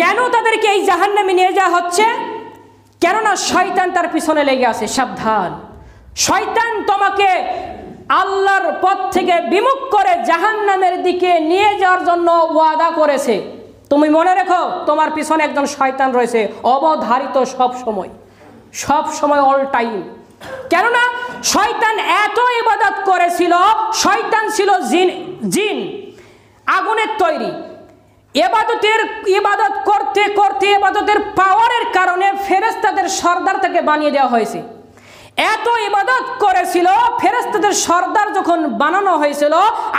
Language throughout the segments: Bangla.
কেন তাদেরকে এই জাহান্নামে নিয়ে যাওয়া হচ্ছে কেননা শয়তান তার পিছনে লেগে আছে সাবধান শয়তান তোমাকে আল্লাহর পথ থেকে বিমুখ করে জাহান্নামের দিকে নিয়ে যাওয়ার জন্য ওয়াদা করেছে তুমি মনে রেখো তোমার পিছনে একজন শয়তান রয়েছে অবধারিত সব সময় সব সময় অল টাইম কেননা শয়তান এত ইবাদত করেছিল শয়তান ছিল জিন জিন আগুনের তৈরি এবাদতের ইবাদত করতে করতে এবাদতের পাওয়ারের কারণে ফেরেস্তাদের সর্দার তাকে বানিয়ে দেওয়া হয়েছে এত ইবাদত করেছিল ফেরেস্তাদের সর্দার যখন বানানো হয়েছিল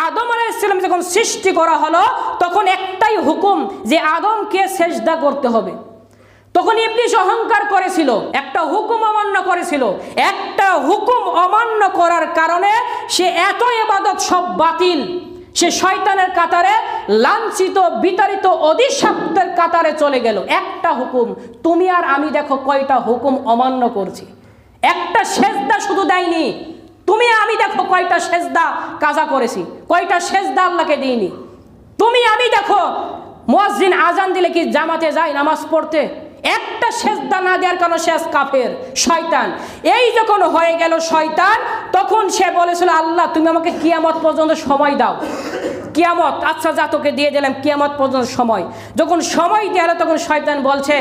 আদম আলাই ইসলাম যখন সৃষ্টি করা হলো তখন একটাই হুকুম যে আদমকে শেষদা করতে হবে তখন ইবলিশ অহংকার করেছিল একটা হুকুম অমান্য করেছিল একটা হুকুম অমান্য করার কারণে সে এত এবাদত সব বাতিল সে শয়তানের কাতারে লাঞ্ছিত বিতাড়িত অধিশাপ্তের কাতারে চলে গেল একটা হুকুম তুমি আর আমি দেখো কয়টা হুকুম অমান্য করছি একটা সেজদা শুধু দেয়নি তুমি আমি দেখো কয়টা সেজদা কাজা করেছি কয়টা সেজদা আল্লাহকে দিইনি তুমি আমি দেখো মসজিদ আজান দিলে কি জামাতে যাই নামাজ পড়তে একটা সেজদা না দেওয়ার কারণ শেষ কাফের শয়তান এই যখন হয়ে গেল শয়তান তখন সে বলেছিল আল্লাহ তুমি আমাকে কিয়ামত পর্যন্ত সময় দাও কিয়ামত আচ্ছা যা তোকে দিয়ে দিলাম কিয়ামত পর্যন্ত সময় যখন সময় দেয় তখন শয়তান বলছে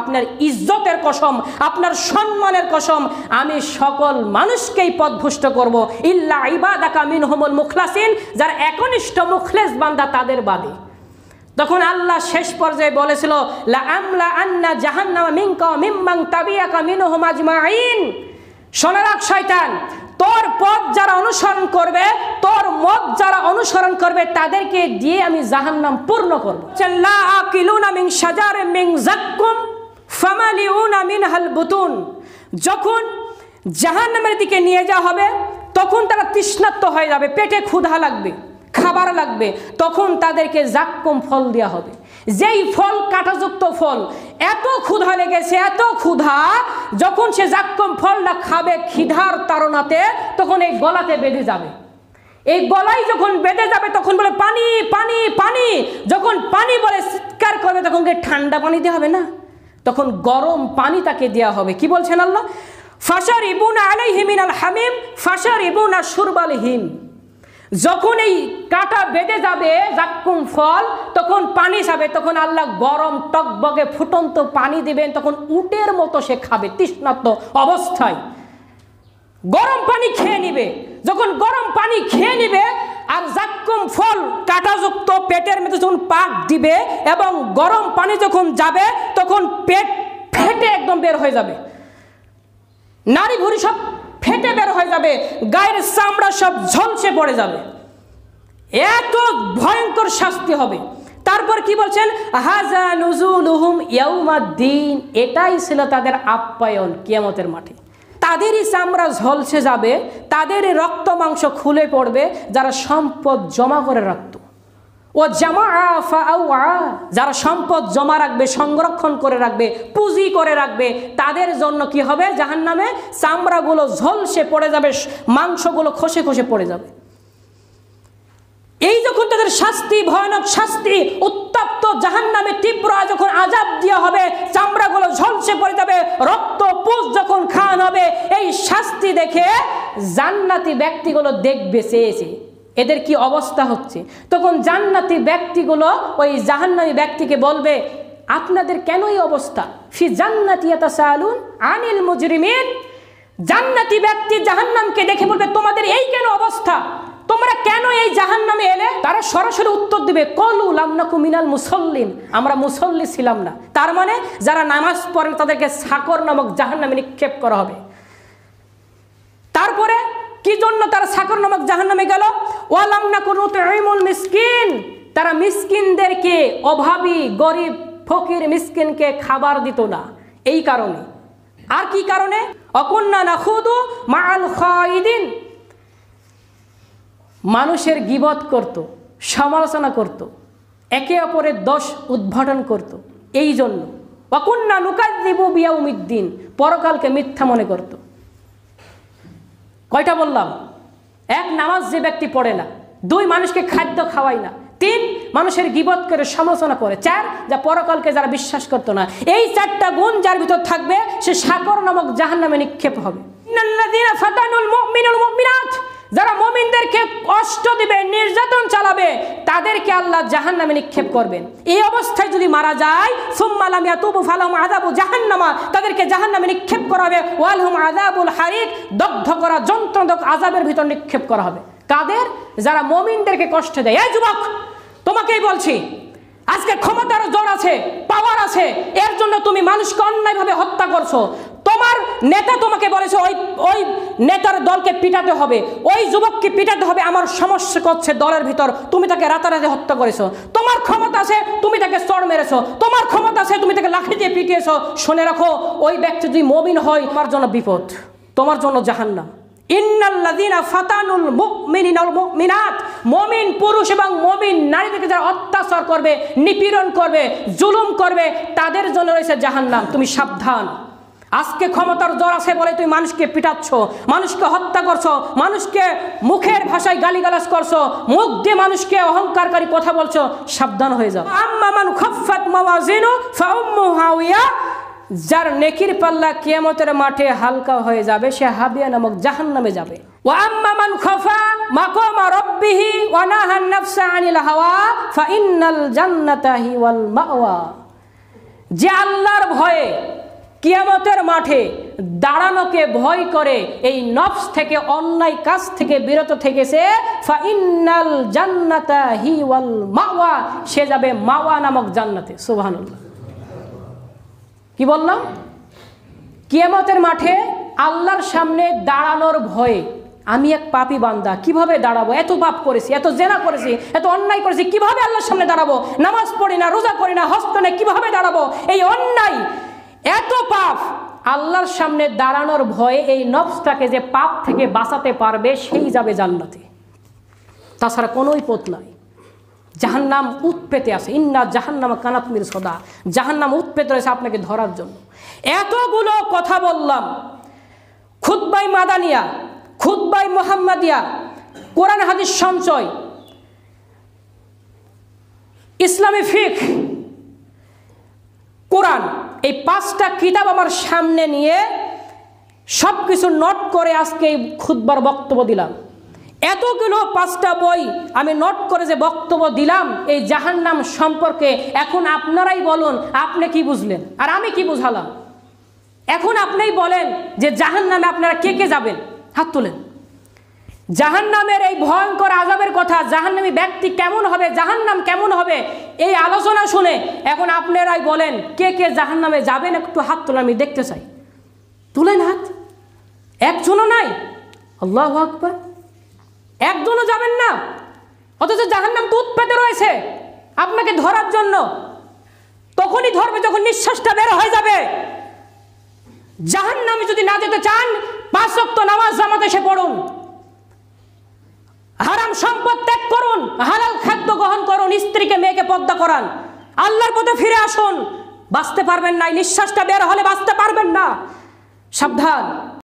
আপনার ইজ্জতের কসম আপনার সম্মানের কসম আমি সকল মানুষকেই পদভুষ্ট করব ইল্লা ইবাদাকা মিনহমুল মুখলাসিন যার একনিষ্ঠ মুখলেস বান্দা তাদের বাদে তখন আল্লাহ শেষ পর্যায়ে বলেছিল লা আমলা আন্না জাহান্নামা মিঙ্ক মিম্মাং তাবিয়াকা মিনহুম আজমাইন শোনা রাখ শয়তান তোর পথ যারা অনুসরণ করবে তোর মত যারা অনুসরণ করবে তাদেরকে দিয়ে আমি জাহান্নাম পূর্ণ করব চাল্লা আকিলুনা মিং সাজার মিং জাক্কুম ফামালিউনা মিনহাল বুতুন যখন জাহান্নামের দিকে নিয়ে যাওয়া হবে তখন তারা তৃষ্ণাত্ম হয়ে যাবে পেটে ক্ষুধা লাগবে খাবার লাগবে তখন তাদেরকে জাক্কম ফল দেওয়া হবে যেই ফল কাটাযুক্ত ফল এত ক্ষুধা লেগেছে এত ক্ষুধা যখন সে জাক্কম ফলটা খাবে খিধার তারণাতে তখন এই গলাতে বেঁধে যাবে এই গলায় যখন বেঁধে যাবে তখন বলে পানি পানি পানি যখন পানি বলে চিৎকার করবে তখন ঠান্ডা পানি দেওয়া হবে না তখন গরম পানি তাকে দেওয়া হবে কি বলছেন আল্লাহ ফাসার ইবুন আলাই হিমিন আল হামিম ফাঁসার ইবুন আর সুরবাল হিম যখন এই কাটা বেঁধে যাবে যাক্কুম ফল তখন পানি সাবে তখন আল্লাহ গরম টকবগে ফুটন্ত পানি দিবেন তখন উটের মতো সে খাবে তৃষ্ণাত্ম অবস্থায় গরম পানি খেয়ে নিবে যখন গরম পানি খেয়ে নিবে আর যাক্কুম ফল কাঁটাযুক্ত পেটের মধ্যে যখন পাক দিবে এবং গরম পানি যখন যাবে তখন পেট ফেটে একদম বের হয়ে যাবে নারী ভুরি সব ফেটে বের হয়ে যাবে গায়ের চামড়া সব ঝলসে পড়ে যাবে এত ভয়ঙ্কর শাস্তি হবে তারপর কি বলছেন হাজা নুজুলুহুম ইয়াউমাদ্দিন এটাই ছিল তাদের আপ্যায়ন কিয়ামতের মাঠে তাদেরই চামড়া ঝলসে যাবে তাদেরই রক্ত মাংস খুলে পড়বে যারা সম্পদ জমা করে রাখত ও জামা যারা সম্পদ জমা রাখবে সংরক্ষণ করে রাখবে পুঁজি করে রাখবে তাদের জন্য কি হবে জাহান নামে চামড়াগুলো ঝলসে পড়ে যাবে মাংসগুলো খসে খসে পড়ে যাবে এই যখন তাদের শাস্তি ভয়ানক শাস্তি উত্তপ্ত জাহান নামে তীব্র যখন আজাব দিয়ে হবে চামড়াগুলো ঝলসে পড়ে যাবে রক্ত পোষ যখন খান হবে এই শাস্তি দেখে জান্নাতি ব্যক্তিগুলো দেখবে চেয়েছে এদের কি অবস্থা হচ্ছে তখন জান্নাতি ব্যক্তিগুলো ওই জাহান্নাই ব্যক্তিকে বলবে আপনাদের কেন এই অবস্থা ফি জান্নাতি এত সালুন আনিল মুজরিমিন জান্নাতি ব্যক্তি জাহান্নামকে দেখে বলবে তোমাদের এই কেন অবস্থা তোমরা কেন এই জাহান নামে এলে তারা সরাসরি উত্তর দিবে কলু লামনাকু মিনাল মুসল্লিম আমরা মুসল্লি ছিলাম না তার মানে যারা নামাজ পড়েন তাদেরকে সাকর নামক জাহান নামে নিক্ষেপ করা হবে তারপরে কি জন্য তারা সাকর নামক জাহান্নামে গেল মিসকিন তারা মিসকিনদেরকে অভাবী গরিব ফকির মিসকিনকে খাবার দিত না এই কারণে আর কি কারণে অকন্যা না খুদু মাল মানুষের গিবত করত সমালোচনা করত একে অপরের দোষ উদ্ভাটন করত এই জন্য অকন্যা নুকাদিবু উমিদ্দিন পরকালকে মিথ্যা মনে করতো কয়টা বললাম এক নামাজ যে ব্যক্তি পড়ে না দুই মানুষকে খাদ্য খাওয়ায় না তিন মানুষের গিবত করে সমালোচনা করে চার যা পরকালকে যারা বিশ্বাস করতো না এই চারটা গুণ যার ভিতর থাকবে সে সাকর নামক জাহান নামে নিক্ষেপ হবে যারা মোমিনদেরকে কষ্ট দিবে নির্যাতন চালাবে তাদেরকে আল্লাহ জাহান নামে নিক্ষেপ করবেন এই অবস্থায় যদি মারা যায় সুম্মালামিয়া তবু ফালাম আদাবু জাহান্নামা তাদেরকে জাহান নামে নিক্ষেপ করা হবে ওয়ালহুম আদাবুল হারিক দগ্ধ করা যন্ত্রণক আজাবের ভিতর নিক্ষেপ করা হবে কাদের যারা মোমিনদেরকে কষ্ট দেয় এই যুবক তোমাকেই বলছি আজকে ক্ষমতার জোর আছে পাওয়ার আছে এর জন্য তুমি মানুষকে অন্যায়ভাবে হত্যা করছো তোমার নেতা তোমাকে বলেছে ওই ওই নেতার দলকে পিটাতে হবে ওই যুবককে পিটাতে হবে আমার সমস্যা করছে দলের ভিতর তুমি তাকে রাতারাতি হত্যা করেছো তোমার ক্ষমতা আছে তুমি তাকে চড় মেরেছো তোমার ক্ষমতা আছে তুমি তাকে লাঠি দিয়ে পিটিয়েছো শুনে রাখো ওই ব্যক্তি যদি মবিন হয় তোমার জন্য বিপদ তোমার জন্য জাহান্নাম মমিন পুরুষ এবং মমিন নারীদেরকে যারা অত্যাচার করবে নিপীড়ন করবে জুলুম করবে তাদের জন্য রয়েছে জাহান্নাম তুমি সাবধান আজকে ক্ষমতার জ্বর আছে বলে তুমি মানুষকে পিটাচ্ছ মানুষকে হত্যা করছো মানুষকে মুখের ভাষায় গালিগালাজ করছো মুখ দিয়ে মানুষকে অহংকারকারী কথা বলছো সাবধান হয়ে যাও আম্মামান খফাত মাওয়াজিনু যার নেকির পাল্লা কেমতের মাঠে হালকা হয়ে যাবে সে হাবিয়া নামক জাহান নামে যাবে রব্বিহি ওয়া হাওয়া যে আল্লাহর ভয়ে কিয়ামতের মাঠে দাঁড়ানোকে ভয় করে এই নফস থেকে অন্যায় কাজ থেকে বিরত থেকেছে ফাইন্নাল জান্নাতা হি ওয়াল মাওয়া সে যাবে মাওয়া নামক জান্নাতে সুবহানাল্লাহ কি বললাম কিয়ামতের মাঠে আল্লাহর সামনে দাঁড়ানোর ভয়ে আমি এক পাপি বান্দা কিভাবে দাঁড়াবো এত পাপ করেছি এত জেনা করেছি এত অন্যায় করেছি কিভাবে আল্লাহর সামনে দাঁড়াবো নামাজ পড়ি না রোজা করি না হস্ত না কিভাবে দাঁড়াবো এই অন্যায় এত পাপ আল্লাহর সামনে দাঁড়ানোর ভয়ে এই নফসটাকে যে পাপ থেকে বাঁচাতে পারবে সেই যাবে জান্নাতে তাছাড়া কোনোই পথ নাই জাহান্নাম উৎপেতে আছে ইন্না জাহান্নাম কানাতমির সদা জাহান্নাম উৎপেতে রয়েছে আপনাকে ধরার জন্য এতগুলো কথা বললাম খুদ্বাই মাদানিয়া বাই মোহাম্মদিয়া কোরআন হাদিস সঞ্চয় ইসলামী ফিক কোরআন এই পাঁচটা কিতাব আমার সামনে নিয়ে সব কিছু নোট করে আজকে এই ক্ষুদবার বক্তব্য দিলাম এতগুলো পাঁচটা বই আমি নোট করে যে বক্তব্য দিলাম এই জাহান্নাম সম্পর্কে এখন আপনারাই বলুন আপনি কি বুঝলেন আর আমি কি বুঝালাম এখন আপনিই বলেন যে জাহান্নামে আপনারা কে কে যাবেন হাত তোলেন জাহান নামের এই ভয়ঙ্কর আজাবের কথা জাহান্নামী ব্যক্তি কেমন হবে জাহান নাম কেমন হবে এই আলোচনা শুনে এখন আপনারাই বলেন কে কে জাহান নামে যাবেন একটু হাত তোলা আমি দেখতে চাই তুলেন হাত একজনও নাই আল্লাহ আকবর একজনও যাবেন না অথচ জাহান নাম তো পেতে রয়েছে আপনাকে ধরার জন্য তখনই ধরবে যখন নিঃশ্বাসটা বের হয়ে যাবে জাহান নামে যদি না যেতে চান পাঁচ নামাজ জামাতে সে পড়ুন হারাম সম্পদ ত্যাগ করুন হালাল খাদ্য গ্রহণ করুন স্ত্রীকে মেয়েকে পদ্মা করান আল্লাহর পথে ফিরে আসুন বাঁচতে পারবেন না নিঃশ্বাসটা বের হলে বাঁচতে পারবেন না সাবধান